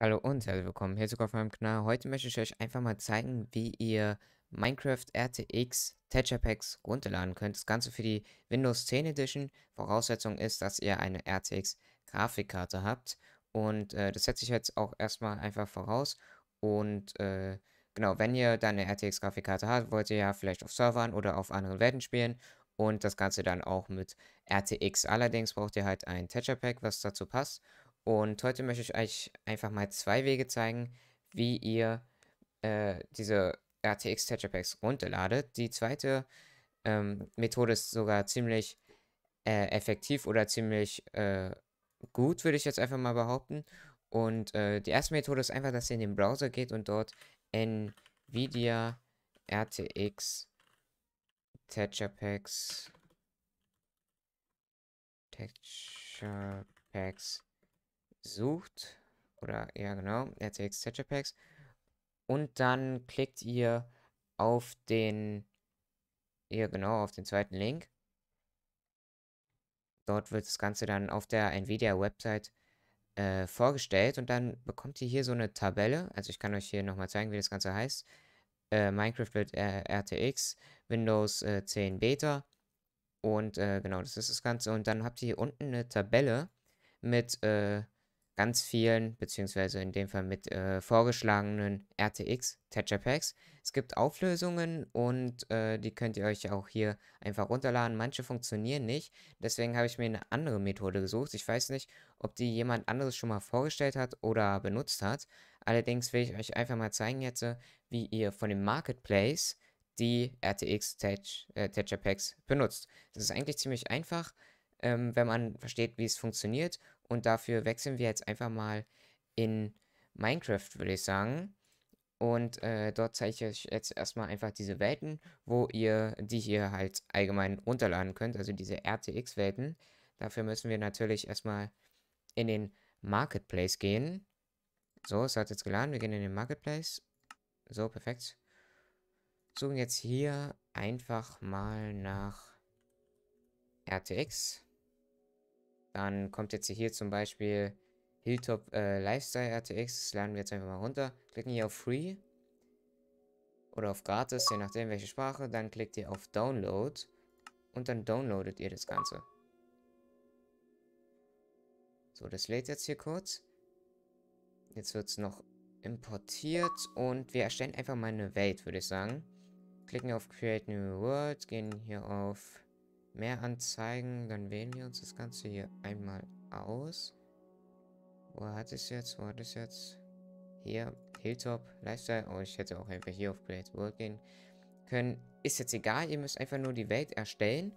Hallo und herzlich willkommen hier sogar auf meinem Kanal. Heute möchte ich euch einfach mal zeigen, wie ihr Minecraft RTX Texture Packs runterladen könnt. Das Ganze für die Windows 10 Edition. Voraussetzung ist, dass ihr eine RTX Grafikkarte habt. Und äh, das setze ich jetzt auch erstmal einfach voraus. Und äh, genau, wenn ihr dann eine RTX Grafikkarte habt, wollt ihr ja vielleicht auf Servern oder auf anderen Welten spielen. Und das Ganze dann auch mit RTX. Allerdings braucht ihr halt ein Texture Pack, was dazu passt. Und heute möchte ich euch einfach mal zwei Wege zeigen, wie ihr äh, diese RTX Texture Packs runterladet. Die zweite ähm, Methode ist sogar ziemlich äh, effektiv oder ziemlich äh, gut, würde ich jetzt einfach mal behaupten. Und äh, die erste Methode ist einfach, dass ihr in den Browser geht und dort NVIDIA RTX Texture Packs Texture Packs sucht, oder ja genau, RTX Texture Packs, und dann klickt ihr auf den, ja genau, auf den zweiten Link. Dort wird das Ganze dann auf der Nvidia-Website äh, vorgestellt und dann bekommt ihr hier so eine Tabelle. Also ich kann euch hier nochmal zeigen, wie das Ganze heißt. Äh, Minecraft wird äh, RTX, Windows 10 äh, Beta und äh, genau, das ist das Ganze. Und dann habt ihr hier unten eine Tabelle mit äh, ganz vielen, beziehungsweise in dem Fall mit äh, vorgeschlagenen RTX Texture Packs. Es gibt Auflösungen und äh, die könnt ihr euch auch hier einfach runterladen. Manche funktionieren nicht, deswegen habe ich mir eine andere Methode gesucht. Ich weiß nicht, ob die jemand anderes schon mal vorgestellt hat oder benutzt hat. Allerdings will ich euch einfach mal zeigen jetzt, äh, wie ihr von dem Marketplace die RTX Texture äh, Packs benutzt. Das ist eigentlich ziemlich einfach, ähm, wenn man versteht, wie es funktioniert und dafür wechseln wir jetzt einfach mal in Minecraft, würde ich sagen. Und äh, dort zeige ich euch jetzt erstmal einfach diese Welten, wo ihr die hier halt allgemein runterladen könnt, also diese RTX-Welten. Dafür müssen wir natürlich erstmal in den Marketplace gehen. So, es hat jetzt geladen, wir gehen in den Marketplace. So, perfekt. Suchen jetzt hier einfach mal nach RTX. Dann kommt jetzt hier zum Beispiel Hilltop äh, Lifestyle RTX. Das laden wir jetzt einfach mal runter. Klicken hier auf Free oder auf Gratis, je nachdem welche Sprache. Dann klickt ihr auf Download und dann downloadet ihr das Ganze. So, das lädt jetzt hier kurz. Jetzt wird es noch importiert und wir erstellen einfach mal eine Welt, würde ich sagen. Klicken auf Create New World, gehen hier auf Mehr anzeigen, dann wählen wir uns das Ganze hier einmal aus. Wo hat es jetzt? Wo hat es jetzt? Hier, Hilltop, Lifestyle. Oh, ich hätte auch einfach hier auf Create World gehen können. Ist jetzt egal, ihr müsst einfach nur die Welt erstellen.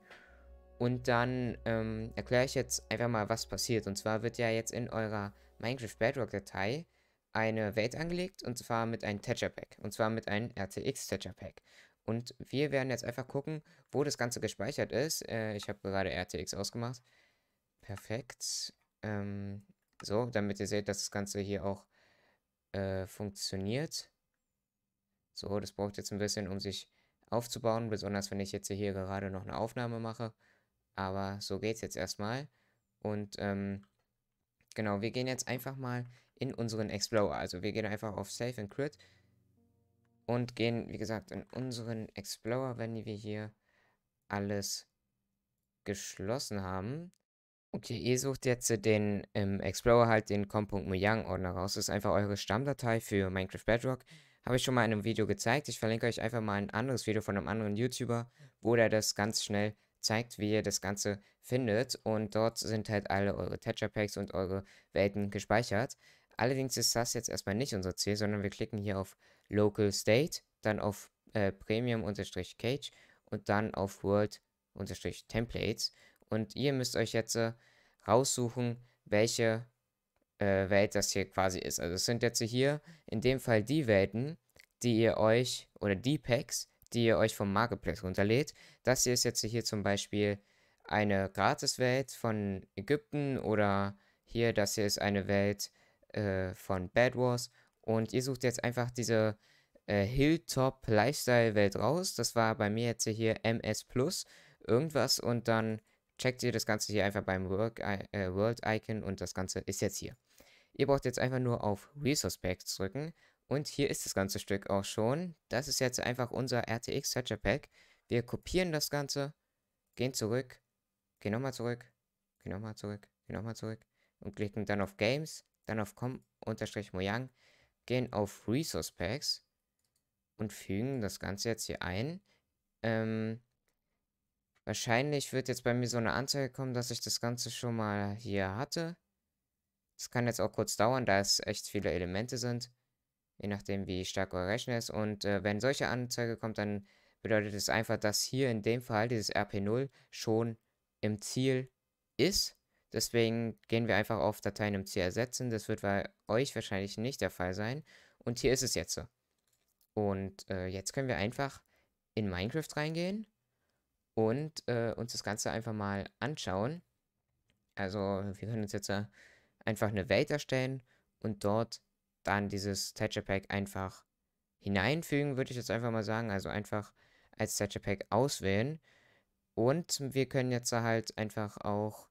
Und dann ähm, erkläre ich jetzt einfach mal, was passiert. Und zwar wird ja jetzt in eurer Minecraft Bedrock-Datei eine Welt angelegt. Und zwar mit einem tetra Pack. Und zwar mit einem RTX tetra Pack. Und wir werden jetzt einfach gucken, wo das Ganze gespeichert ist. Äh, ich habe gerade RTX ausgemacht. Perfekt. Ähm, so, damit ihr seht, dass das Ganze hier auch äh, funktioniert. So, das braucht jetzt ein bisschen, um sich aufzubauen, besonders wenn ich jetzt hier gerade noch eine Aufnahme mache. Aber so geht es jetzt erstmal. Und ähm, genau, wir gehen jetzt einfach mal in unseren Explorer. Also wir gehen einfach auf Save and Crit. Und gehen, wie gesagt, in unseren Explorer, wenn wir hier alles geschlossen haben. Okay, ihr sucht jetzt den im Explorer halt den com.mojang-Ordner raus. Das ist einfach eure Stammdatei für Minecraft Bedrock. Habe ich schon mal in einem Video gezeigt. Ich verlinke euch einfach mal ein anderes Video von einem anderen YouTuber, wo der das ganz schnell zeigt, wie ihr das Ganze findet. Und dort sind halt alle eure Texture Packs und eure Welten gespeichert. Allerdings ist das jetzt erstmal nicht unser Ziel, sondern wir klicken hier auf Local State, dann auf äh, Premium-Cage und dann auf World-Templates. Und ihr müsst euch jetzt äh, raussuchen, welche äh, Welt das hier quasi ist. Also es sind jetzt hier in dem Fall die Welten, die ihr euch, oder die Packs, die ihr euch vom Marketplace runterlädt. Das hier ist jetzt hier zum Beispiel eine Gratiswelt von Ägypten oder hier, das hier ist eine Welt äh, von Bad Wars. Und ihr sucht jetzt einfach diese äh, Hilltop Lifestyle Welt raus. Das war bei mir jetzt hier MS Plus irgendwas und dann checkt ihr das Ganze hier einfach beim Work, äh, World Icon und das Ganze ist jetzt hier. Ihr braucht jetzt einfach nur auf Resource Pack drücken und hier ist das ganze Stück auch schon. Das ist jetzt einfach unser RTX Searcher Pack. Wir kopieren das Ganze, gehen zurück, gehen nochmal zurück, gehen nochmal zurück, gehen nochmal zurück und klicken dann auf Games dann auf com-mojang, gehen auf Resource Packs und fügen das Ganze jetzt hier ein. Ähm, wahrscheinlich wird jetzt bei mir so eine Anzeige kommen, dass ich das Ganze schon mal hier hatte. Das kann jetzt auch kurz dauern, da es echt viele Elemente sind. Je nachdem, wie stark euer Rechner ist. Und äh, wenn solche Anzeige kommt, dann bedeutet es das einfach, dass hier in dem Fall dieses RP0 schon im Ziel ist. Deswegen gehen wir einfach auf Dateien im C ersetzen. Das wird bei euch wahrscheinlich nicht der Fall sein. Und hier ist es jetzt so. Und äh, jetzt können wir einfach in Minecraft reingehen und äh, uns das Ganze einfach mal anschauen. Also wir können uns jetzt einfach eine Welt erstellen und dort dann dieses Texture Pack einfach hineinfügen, würde ich jetzt einfach mal sagen. Also einfach als Texture Pack auswählen. Und wir können jetzt halt einfach auch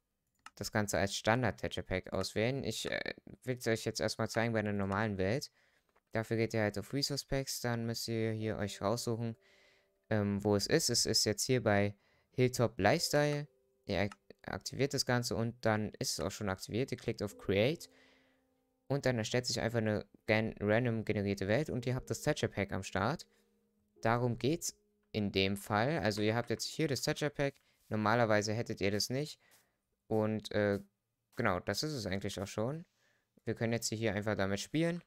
das Ganze als standard pack auswählen. Ich äh, will es euch jetzt erstmal zeigen bei einer normalen Welt. Dafür geht ihr halt auf Resource Packs, dann müsst ihr hier euch raussuchen, ähm, wo es ist. Es ist jetzt hier bei Hilltop Lifestyle. Ihr aktiviert das Ganze und dann ist es auch schon aktiviert. Ihr klickt auf Create und dann erstellt sich einfach eine random generierte Welt und ihr habt das Thatcher Pack am Start. Darum geht es in dem Fall. Also ihr habt jetzt hier das Thatcher Pack. Normalerweise hättet ihr das nicht. Und äh, genau, das ist es eigentlich auch schon. Wir können jetzt hier einfach damit spielen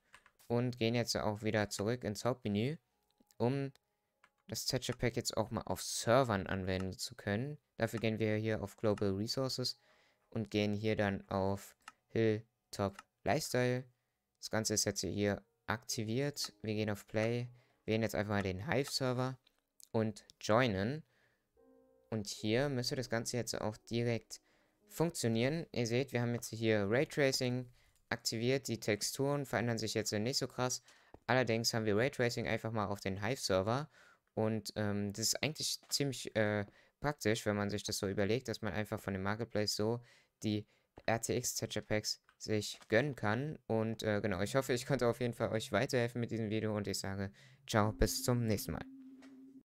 und gehen jetzt auch wieder zurück ins Hauptmenü, um das Thatcher Pack jetzt auch mal auf Servern anwenden zu können. Dafür gehen wir hier auf Global Resources und gehen hier dann auf Hilltop Lifestyle. Das Ganze ist jetzt hier aktiviert. Wir gehen auf Play, wählen jetzt einfach mal den Hive-Server und Joinen. Und hier müsste das Ganze jetzt auch direkt funktionieren. Ihr seht, wir haben jetzt hier Raytracing aktiviert. Die Texturen verändern sich jetzt nicht so krass. Allerdings haben wir Raytracing einfach mal auf den Hive-Server. Und ähm, das ist eigentlich ziemlich äh, praktisch, wenn man sich das so überlegt, dass man einfach von dem Marketplace so die RTX Texture Packs sich gönnen kann. Und äh, genau, ich hoffe, ich konnte auf jeden Fall euch weiterhelfen mit diesem Video und ich sage ciao, bis zum nächsten Mal.